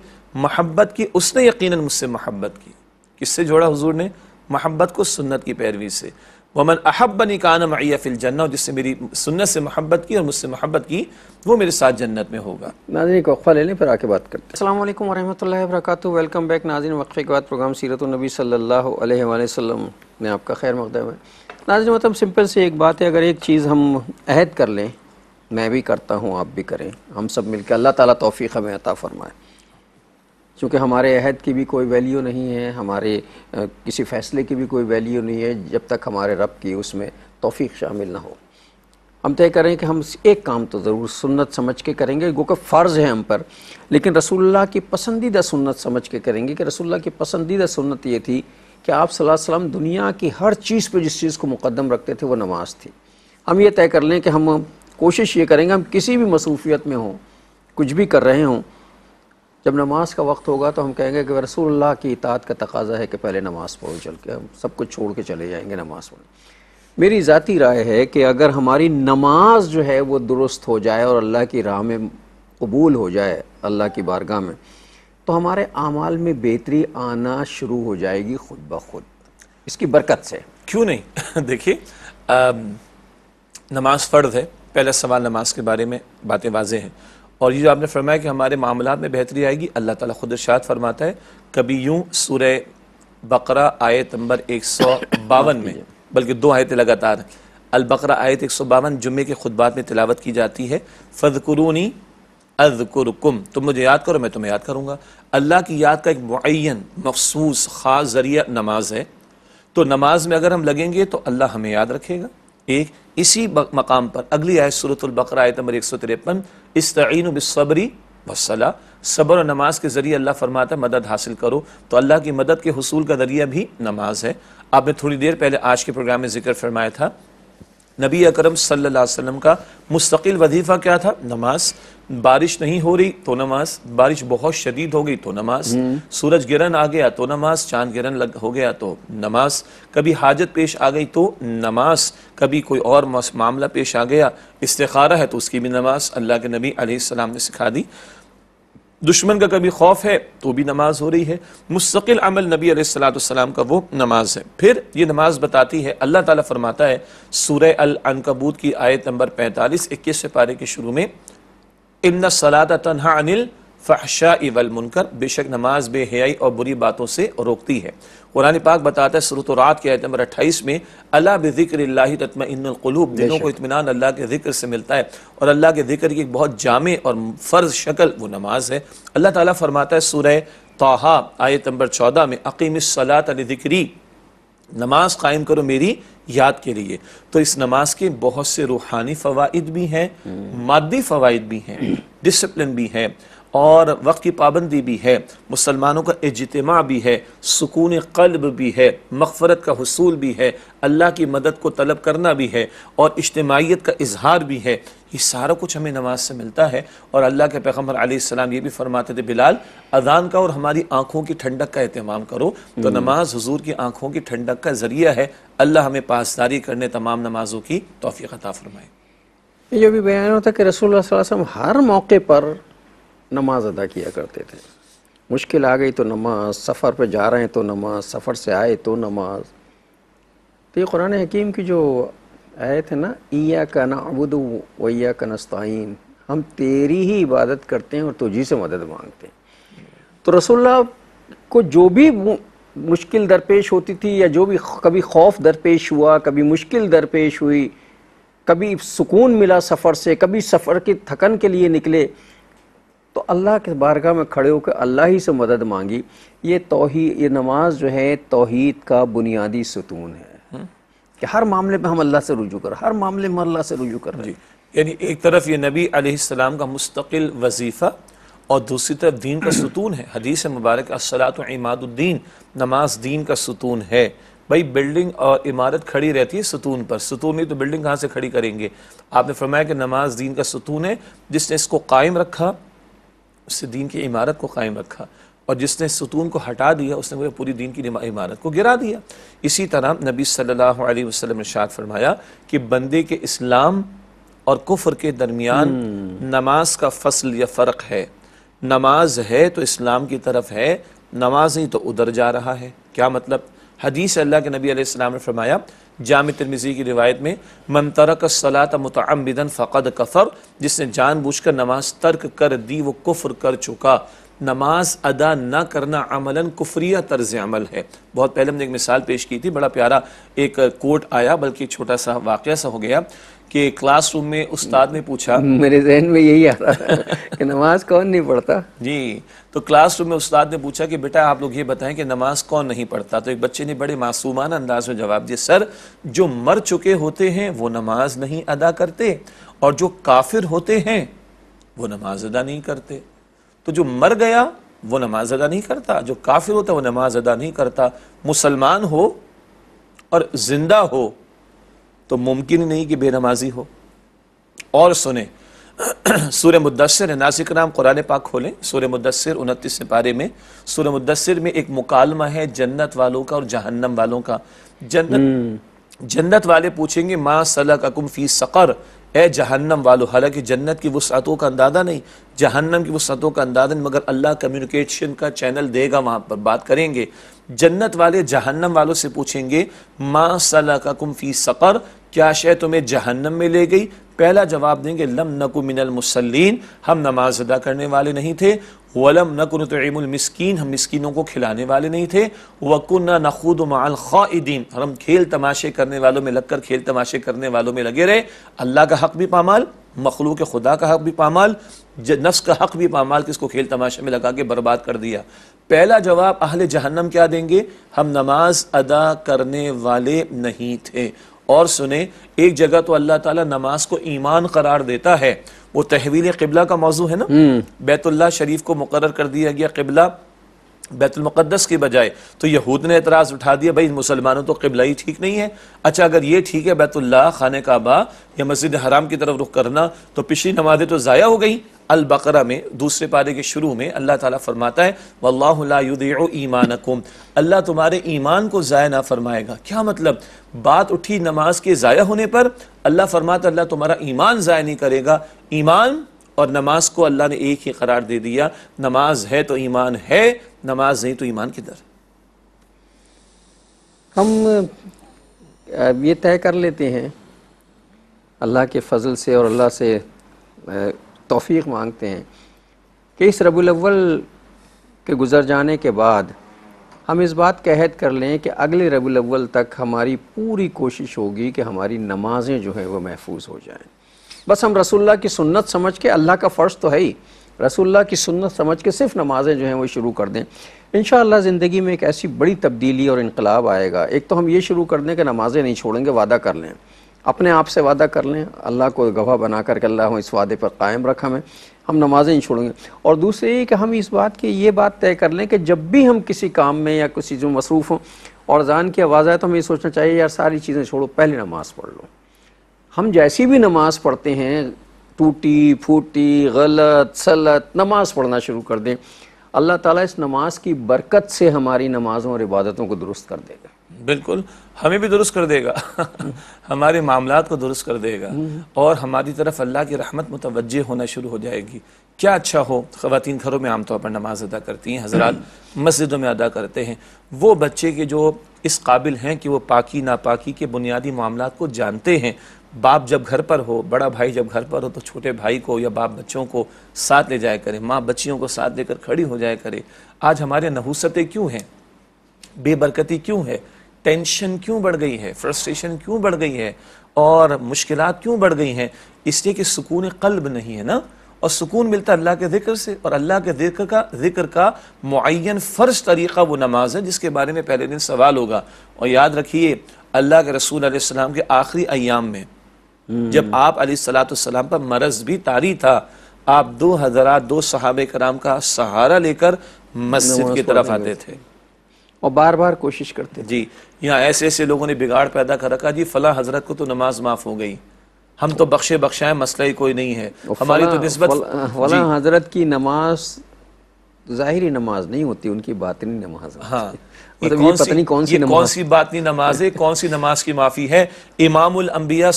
S1: महब्बत की उसने यकीन मुझसे महब्बत की किससे जोड़ा हुजूर ने महब्बत को सुन्नत की पैरवी से वमन अहबनी काना माया फ़िलजन्ना जिसने मेरी सुन्नत से महब्बत की और मुझसे महब्बत की वो मेरे साथ जन्नत में होगा
S2: नाजन वक्फ़ा ले लें फिर आके बात करते
S1: हैं अल्लाम वरहमल वर्क वेलकम बैक नाजिन
S2: वक्फ़े के बाद प्रोग्राम सीरत नबी सल्ला वसम में आपका खैर मकदम है नाज मतलब सिंपल सी एक बात है अगर एक चीज़ हम अहद कर लें मैं भी करता हूँ आप भी करें हम सब मिलकर अल्लाह ताला तोफ़ी हमें अता फ़रमाए क्योंकि हमारे अहद की भी कोई वैल्यू नहीं है हमारे किसी फ़ैसले की भी कोई वैल्यू नहीं है जब तक हमारे रब की उसमें तोफ़ी शामिल ना हो हम तय करें कि हम एक काम तो ज़रूर सुन्नत समझ के करेंगे गो का फ़र्ज़ है हम पर लेकिन रसुल्ला की पसंदीदा सुन्नत समझ के करेंगे कि रसुल्ला की पसंदीदा सुन्नत ये थी कि आप वसल्लम दुनिया की हर चीज़ पे जिस चीज़ को मुकदम रखते थे वो नमाज थी हम ये तय कर लें कि हम कोशिश ये करेंगे हम किसी भी मसरूफियत में हों कुछ भी कर रहे हों जब नमाज का वक्त होगा तो हम कहेंगे कि रसूलुल्लाह की इतात का तकाजा है कि पहले नमाज़ पढ़ो चल के हम सब कुछ छोड़ के चले जाएंगे नमाज़ पढ़ मेरी ज़ाती राय है कि अगर हमारी नमाज जो है वो दुरुस्त हो जाए और अल्लाह की राह में कबूल हो जाए अल्लाह की बारगाह में तो हमारे आमाल में बेहतरी
S1: आना शुरू हो जाएगी खुद ब खुद इसकी बरकत से क्यों नहीं देखिए नमाज फ़र्ज है पहला सवाल नमाज के बारे में बातें वाजे हैं और ये जो आपने फरमाया कि हमारे मामला में बेहतरी आएगी अल्लाह ताला खुद इर्शाद फरमाता है कभी यूँ सुर बकरा आयत नंबर एक सौ बावन में बल्कि दो आयतें लगातार बकरा आयत एक सौ बावन जुम्मे के खुतबात में तिलावत की जाती है फ़जकुरूनी अजकुरकुम तुम मुझे याद करो मैं तुम्हें याद करूँगा अल्लाह की याद का एक मुन मखसूस ख़ास ज़रिया नमाज है तो नमाज में अगर हम लगेंगे तो अल्लाह हमें याद रखेगा एक इसी मकाम पर अगली आय सूरतुल्बकर आयत नंबर एक सौ तिरपन इस इसतीन बबरी वसला सबर और नमाज के ज़रिए अल्लाह फरमाता है मदद हासिल करो तो अल्लाह की मदद के हसूल का ज़रिया भी नमाज है आपने थोड़ी देर पहले आज के प्रोग्राम में जिक्र फरमाया था नबी अकरम सल्लल्लाहु अलैहि वसल्लम का मुस्तकिल वजीफ़ा क्या था नमाज बारिश नहीं हो रही तो नमाज बारिश बहुत शदीद हो गई तो नमाज हम्म। सूरज गिरन आ गया तो नमाज चांद गिरन लग हो गया तो नमाज कभी हाजत पेश आ गई तो नमाज कभी कोई और मामला पेश आ गया इस्तारा है तो उसकी भी नमाज अल्लाह के नबी आसमाम ने सिखा दी दुश्मन का कभी खौफ है तो भी नमाज हो रही है मुस्तकिल अमल नबी सलाम का वो नमाज है फिर ये नमाज बताती है अल्लाह ताला फरमाता है सूर्य अल अनकबूत की आयत नंबर पैंतालीस इक्कीस से पारे के शुरू में इमन सलात तनहा अनिल इवल मुनकर बेशक नमाज बेहयाई और बुरी बातों से रोकती है कुरान पाक बताता है सरूत रात के आयत नंबर अट्ठाईस में अल्लाह बिक्र तत्मकलूब दिनों को इतमान अल्लाह के जिक्र से मिलता है और अल्लाह के जिक्र की एक बहुत जामे और फ़र्ज शक्ल वो नमाज है अल्लाह ताला फरमाता है सूर तोहा आयत नंबर चौदह में अकीम सलात जिक्री नमाज कायम करो मेरी याद के लिए तो इस नमाज के बहुत से रूहानी फ़वाद भी हैं मादी फ़वाद भी हैं डिसिप्लिन भी है और वक्त की पाबंदी भी है मुसलमानों का इजतमा भी है सुकून कल्ब भी है मफफरत का हसूल भी है अल्लाह की मदद को तलब करना भी है और इज्तमाहीत का इजहार भी है ये सारा कुछ हमें नमाज से मिलता है और अल्लाह के पैगम्बर आसमाम ये भी फरमाते थे बिलाल अजान का और हमारी आँखों की ठंडक का अहतमाम करो तो हम्म। नमाज हजूर की आँखों की ठंडक का ज़रिया है अल्लाह हमें पासदारी करने तमाम नमाजों की तोफ़ी क़ता फरमाए
S2: ये भी बयान होता है कि रसूल हर मौके पर नमाज अदा किया करते थे मुश्किल आ गई तो नमाज सफ़र पर जा रहे हैं तो नमाज सफ़र से आए तो नमाज तो ये कुरान हकीम की जो आयत है ना ईया का ना अबुद वैया का नस्ताइन हम तेरी ही इबादत करते हैं और तुझी से मदद मांगते हैं तो रसोल्ला को जो भी मुश्किल दरपेश होती थी या जो भी कभी खौफ दरपेश हुआ कभी मुश्किल दरपेश हुई कभी सुकून मिला सफ़र से कभी सफ़र की थकन के लिए निकले तो अल्लाह के बारगाह में खड़े होकर अल्लाह ही से मदद मांगी ये तोही ये नमाज जो है तोहीद का बुनियादी सुतून है हम्म। कि हर मामले में हम अल्लाह से रुजू कर हर मामले में अल्लाह से रुजू कर रहे
S1: यानी एक तरफ ये नबी आसमाम का मुस्तकिल वजीफ़ा और दूसरी तरफ दीन का सुतून है हदीस मुबारक असलात इमादुद्दीन नमाज दीन का सुतून है भाई बिल्डिंग और इमारत खड़ी रहती है सुतून पर सुतून नहीं तो बिल्डिंग कहाँ से खड़ी करेंगे आपने फरमाया कि नमाज दीन का सुतून है जिसने इसको कायम रखा से दीन की इमारत को कायम रखा और जिसने सतून को हटा दिया उसने वो पूरी दीन की इमारत को गिरा दिया इसी तरह नबी सल्लल्लाहु अलैहि वसल्लम ने शाद फरमाया कि बंदे के इस्लाम और कुफर के दरमियान हम्म। नमाज का फसल या फ़र्क है नमाज है तो इस्लाम की तरफ है नमाज नहीं तो उधर जा रहा है क्या मतलब हदीस अल्लाह के नबी अलैहिस्सलाम ने फरमाया जाम तिरमिज़ी की रिवायत में मन तरक सलात मतमदन फ़क़द कफ़र जिसने जानबूझ कर नमाज तर्क कर दी वो कुफ़र कर चुका नमाज अदा न करना अमला कुफरिया तर्ज अमल है बहुत पहले हमने एक मिसाल पेश की थी बड़ा प्यारा एक कोट आया बल्कि छोटा सा वाक़ सा हो गया कि क्लासरूम में उस्ताद ने पूछा मेरे
S2: जहन में यही आ रहा कि नमाज कौन नहीं पढ़ता
S1: जी तो क्लासरूम में उस्ताद ने पूछा कि बेटा आप लोग ये बताएं कि नमाज कौन नहीं पढ़ता तो एक बच्चे ने बड़े मासूमान अंदाज में जवाब दिया सर जो मर चुके होते हैं वो नमाज नहीं अदा करते और जो काफिर होते हैं वो नमाज अदा नहीं करते तो जो मर गया वो नमाज अदा नहीं करता जो काफिर होता वो नमाज अदा नहीं करता मुसलमान हो और जिंदा हो तो मुमकिन नहीं कि बेनमाजी हो और सुने सूर्य मुदसर नासिक नाम कुरान पाक खोलें सूर्य मुदसर उनतीस पारे में सूर्य मुदसर में एक मुकालमा है जन्नत वालों का और जहन्नम वालों का जन्नत हम्म। जन्नत वाले पूछेंगे माँ सलक अकुम फी सकर ए जहन्नम वालो हालांकि जन्नत की वसअतों का अंदाज़ा नहीं जहन्नम की वसअतों का अंदाज़ा नहीं मगर अल्लाह कम्युनिकेशन का चैनल देगा वहाँ पर बात करेंगे जन्नत वाले जहन्नम वालों से पूछेंगे माँ सला का कुम्फी सकर क्या शय तुम्हें जहन्नम में ले गई पहला जवाब देंगे लम नकु मिनल मुसलिन हम नमाज अदा करने वाले नहीं थे वलम नकुन तमस्किन हम मस्किनों को खिलाने वाले नहीं थे वकुन्ना नखुद माल ख़ादीन और हम खेल तमाशे करने वालों में लगकर खेल तमाशे करने वालों में लगे रहे अल्लाह का हक भी पामाल मखलूक खुदा का हक भी पामाल नफ्स का हक भी पामाल किसको खेल तमाशे में लगा के बर्बाद कर दिया पहला जवाब अहल जहन्नम क्या देंगे हम नमाज अदा करने वाले नहीं थे और सुने एक जगह तो अल्लाह ताला नमाज को ईमान करार देता है वो तहवील कबला का मौजू है ना हम्म। बैतुल्ला शरीफ को मुकर कर दिया गया कबला बैतुलमक़दस के बजाय तो यहूद ने एतराज़ उठा दिया भाई मुसलमानों तो किबला ही ठीक नहीं है अच्छा अगर ये ठीक है बैतुल्ला खान काबा या मस्जिद हराम की तरफ रुख करना तो पिछली नमाजें तो ज़ाया हो गई अलबकरा में दूसरे पारे के शुरू में अल्लाह ताला फरमाता है वल्लाह ईमान अल्लाह तुम्हारे ईमान को ज़ाया ना फरमाएगा क्या मतलब बात उठी नमाज के ज़ाया होने पर अल्लाह फरमाता अल्लाह तुम्हारा ईमान ज़ाया नहीं करेगा ईमान और नमाज को अल्लाह ने एक ही करार दे दिया नमाज है तो ईमान है नमाज नहीं तो ईमान किधर
S2: हम ये तय कर लेते हैं अल्लाह के फजल से और अल्लाह से तोफ़ी मांगते हैं कि इस अव्वल के गुज़र जाने के बाद हम इस बात का अहद कर लें कि अगले अव्वल तक हमारी पूरी कोशिश होगी कि हमारी नमाज़ें जो हैं वो महफूज हो जाएं बस हम रसुल्ला की सुन्नत समझ के अल्लाह का फ़र्ज तो है ही रसुल्ला की सुन्नत समझ के सिर्फ नमाजें जो हैं वो शुरू कर दें इन ज़िंदगी में एक ऐसी बड़ी तब्दीली और इनकलाब आएगा एक तो हम ये शुरू कर दें कि नमाजें नहीं छोड़ेंगे वादा कर लें अपने आप से वादा कर लें अल्लाह को गवाह बना करके अल्लाह इस वादे पर कायम रखा हमें हम नमाजें नहीं छोड़ेंगे और दूसरी ये कि हम इस बात की ये बात तय कर लें कि जब भी हम किसी काम में या किसी चीज़ में मसरूफ़ हों और जान की आवाज़ आए तो हमें ये सोचना चाहिए यार सारी चीज़ें छोड़ो पहले नमाज़ पढ़ लो हम जैसी भी नमाज पढ़ते हैं टूटी फूटी गलत सलत नमाज पढ़ना शुरू कर दें अल्लाह ताला इस नमाज की बरकत से हमारी नमाजों और इबादतों को दुरुस्त कर देगा
S1: बिल्कुल हमें भी दुरुस्त कर देगा हमारे मामला को दुरुस्त कर देगा और हमारी तरफ अल्लाह की रहमत मुतवजह होना शुरू हो जाएगी क्या अच्छा हो ख़वान घरों में आमतौर पर नमाज अदा करती हैं हजरात हम्म। मस्जिदों में अदा करते हैं वो बच्चे के जो इस काबिल हैं कि वो पाकि नापाकी के बुनियादी मामला को जानते हैं बाप जब घर पर हो बड़ा भाई जब घर पर हो तो छोटे भाई को या बाप बच्चों को साथ ले जाया करे माँ बच्चियों को साथ लेकर खड़ी हो जाया करे आज हमारे नहुसतें क्यों हैं बेबरकती क्यों है टेंशन क्यों बढ़ गई है फ्रस्ट्रेशन क्यों बढ़ गई है और मुश्किल क्यों बढ़ गई हैं इसलिए कि सुकून कल्ब नहीं है ना और सुकून मिलता अल्लाह के जिक्र से और अल्लाह के जिक्र का जिक्र का मुन फ़र्ज तरीक़ा वो नमाज है जिसके बारे में पहले दिन सवाल होगा और याद रखिए अल्लाह के रसूल आसमाम के आखिरी अयाम में जब आप सलाम पर मरज भी तारी था आप दो हजरा दो सहाब कराम का सहारा लेकर मस्जिद की तरफ आते थे और बार बार कोशिश करते जी यहाँ ऐसे ऐसे लोगों ने बिगाड़ पैदा कर रखा जी फला हजरत को तो नमाज माफ हो गई हम तो बख्शे बख्शाए मसला ही कोई नहीं है हमारी तो नस्बत फला
S2: हजरत की नमाज जाहिर नमाज नहीं होती उनकी बातनी नमाज हाँ मतलब कौन सी कौन सी
S1: बात नहीं नमाज है कौन सी नमाज की माफ़ी है इमाम अम्बिया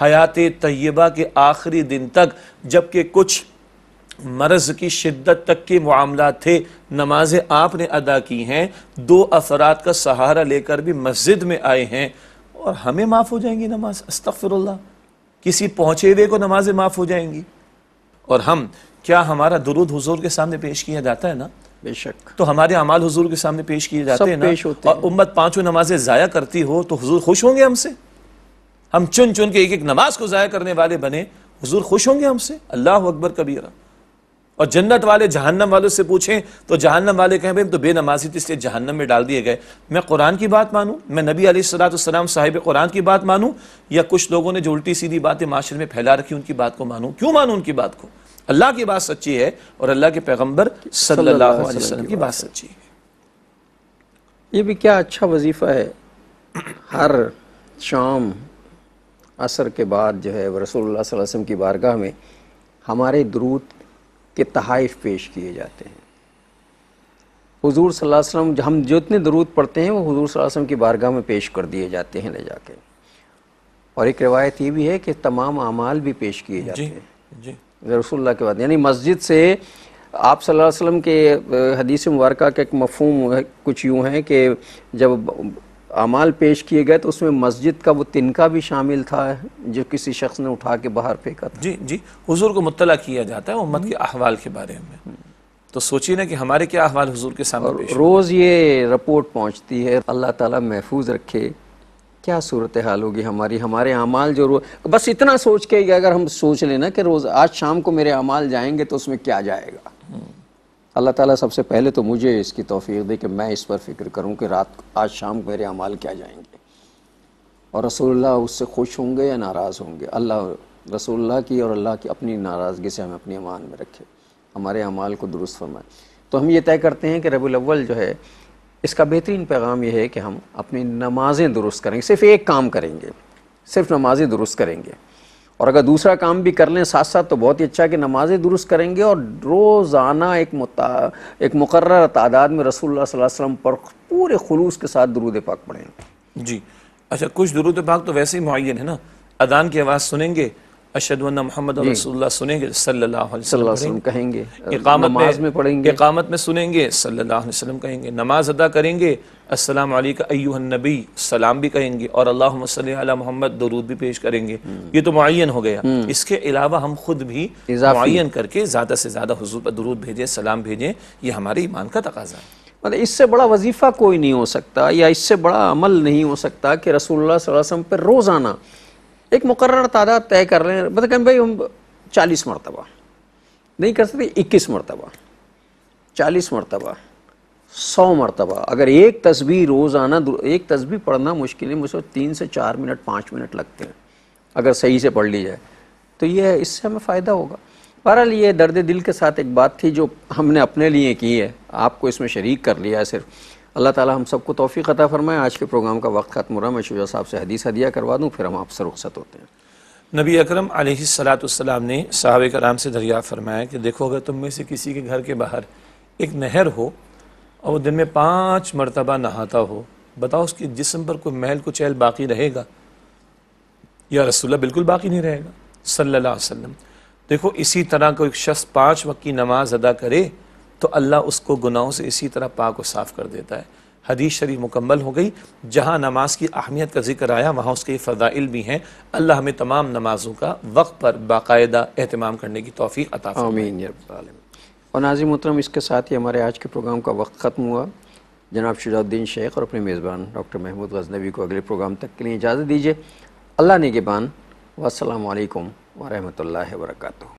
S1: हयात तय्यबा के आखिरी दिन तक जबकि कुछ मर्ज की शिद्दत तक के मामला थे नमाजें आपने अदा की हैं दो अफराद का सहारा लेकर भी मस्जिद में आए हैं और हमें माफ़ हो जाएंगी नमाज अस्तफर किसी पहुंचे हुए को नमाजें माफ़ हो जाएंगी और हम क्या हमारा दुरुद हुजूर के सामने पेश किया जाता है ना बेशक तो हमारे अमाल हजूर के सामने पेश किए जाते हैं ना पेश होते और उम्मत पांचों नमाजें ज़ाया करती हो तो हजूर खुश होंगे हमसे हम चुन चुन के एक एक नमाज को ज़ाया करने वाले बने हजूर खुश होंगे हमसे अल्लाह अकबर कबीरा और जन्नत वाले जहन्नम वालों से पूछें तो जहन्नम वाले कहें भाई तो बेनमाजी थे तो इसलिए जहन्नम में डाल दिए गए मैं कुरान की बात मानूं मैं नबी सलाम साहिब कुरान की बात मानूं या कुछ लोगों ने जो उल्टी सीधी बातें माशरे में फैला रखी उनकी बात को मानूं क्यों मानूं उनकी बात को अल्लाह की बात सच्ची है और अल्लाह के पैगम्बर सल्लल्लाहु अलैहि वसल्लम की बात सच्ची है
S2: ये भी क्या अच्छा वजीफ़ा है हर शाम असर के बाद जो है रसोल्ला वसम की बारगाह में हमारे दरूद के तहफ पेश किए जाते हैं हुजूर सल्लल्लाहु अलैहि वसल्लम हम जितने दरूद पढ़ते हैं वो हुजूर सल्लल्लाहु अलैहि वसल्लम की बारगाह में पेश कर दिए जाते हैं ले जाके और एक रिवायत ये भी है कि तमाम अमाल भी पेश किए जाते हैं जी रसोल्ला के बाद यानी मस्जिद से आप सल्लल्लाहु अलैहि वसल्लम के हदीस मुबारक का एक मफहम कुछ यूँ है कि जब अमाल पेश किए गए तो उसमें मस्जिद का वो तिनका भी शामिल था जो किसी शख्स ने उठा के बाहर फेंका था
S1: जी जी हुजूर को मुतला किया जाता है उम्मत के अहवाल के बारे में तो सोचिए ना कि हमारे क्या अहवाल हुजूर के सामने रोज़
S2: ये रिपोर्ट पहुँचती है अल्लाह ताला महफूज रखे क्या सूरत हाल होगी हमारी हमारे अमाल जो रो बस इतना सोच के अगर हम सोच लेना कि रोज़ आज शाम को मेरे अमाल जाएंगे तो उसमें क्या जाएगा अल्लाह ताला सबसे पहले तो मुझे इसकी तोफ़ी दे कि मैं इस पर फिक्र करूं कि रात आज शाम को मेरे अमाल क्या जाएंगे और रसोल्ला उससे खुश होंगे या नाराज़ होंगे अल्लाह रसोल्ला की और अल्लाह की अपनी नाराज़गी से हमें अपनी अमान में रखे हमारे अमाल को दुरुस्त फरमाए तो हम ये तय करते हैं कि रबी अव्वल जो है इसका बेहतरीन पैगाम यह है कि हम अपनी नमाज़ें दुरुस्त करेंगे सिर्फ एक काम करेंगे सिर्फ नमाज़ें दुरुस्त करेंगे और अगर दूसरा काम भी कर लें साथ साथ तो बहुत ही अच्छा कि नमाज़ें दुरुस्त करेंगे और रोज़ाना एक मुता एक मुकर तादाद में रसूल वसम पर पूरे खलूस के साथ दरूद पाक पढ़ें
S1: जी अच्छा कुछ दरूद पाक तो वैसे ही मुन है ना अदान की आवाज़ सुनेंगे अशदुल्ला मोहम्मद सुनेंगे सल्लल्लाहु कहेंगे
S2: नमाज में पढ़ेंगे
S1: इकामत में सुनेंगे सल्लाम कहेंगे नमाज अदा करेंगे असलम वालेकुम नबी सलाम भी कहेंगे और अल्लाह सल्ली मोहम्मद दरूद भी पेश करेंगे हम्म। ये तो मुन हो गया हम्म। इसके अलावा हम खुद भी मुन करके ज़्यादा से ज़्यादा हजूर पर दरूद भेजें सलाम भेजें यह हमारे ईमान का तकाजा है
S2: मतलब इससे बड़ा वजीफ़ा कोई नहीं हो सकता या इससे बड़ा अमल नहीं हो सकता कि रसूल सल्लल्लाहु अलैहि वसल्लम पर रोज़ाना एक मुकर तादाद तय कर रहे हैं मतलब कहें भाई हम चालीस मरतबा नहीं कर सकते इक्कीस मरतबा चालीस मरतबा सौ मरतबा अगर एक तस्वीर रोज़ाना एक तस्वीर पढ़ना मुश्किल है मुझे तो तीन से चार मिनट पाँच मिनट लगते हैं अगर सही से पढ़ ली जाए तो यह इससे हमें फ़ायदा होगा बहरहाल ये दर्द दिल के साथ एक बात थी जो हमने अपने लिए की है आपको इसमें शरीक कर लिया है सिर्फ अल्लाह ताला हम सबको तोफ़ी अता फ़रमाए आज के प्रोग्राम का वक्त ख़त्म हो रहा मैं शुजा साहब से हदीस हदिया करवा दूँ फिर हम आपसे रुख्सत होते हैं
S1: नबी अकरम सलाम ने साहब कराम से दरिया फरमाया कि देखो अगर तुम में से किसी के घर के बाहर एक नहर हो और वो दिन में पाँच मरतबा नहाता हो बताओ उसके जिसम पर कोई महल को बाकी रहेगा या रसुल्ला बिल्कुल बाकी नहीं रहेगा सल्ला वसम देखो इसी तरह को एक शख्स पाँच वक्त की नमाज अदा करे तो अल्लाह उसको गुनाहों से इसी तरह पाक और साफ़ कर देता है हदीस शरीफ मुकम्मल हो गई जहाँ नमाज की अहमियत का जिक्र आया वहाँ उसके फ़जाइल भी हैं अल्लाह हमें तमाम नमाजों का वक्त पर बाकायदा अहतमाम करने की तोफ़ी अता
S2: और नाजिम मोहतरम इसके साथ ही हमारे आज के प्रोग्राम का वक्त ख़त्म हुआ जनाब शुजाउद्दीन शेख और अपने मेज़बान डॉक्टर महमूद गजनबी को अगले प्रोग्राम तक के लिए इजाज़त दीजिए अल्लाह बान वालकम वरहमल
S1: वर्का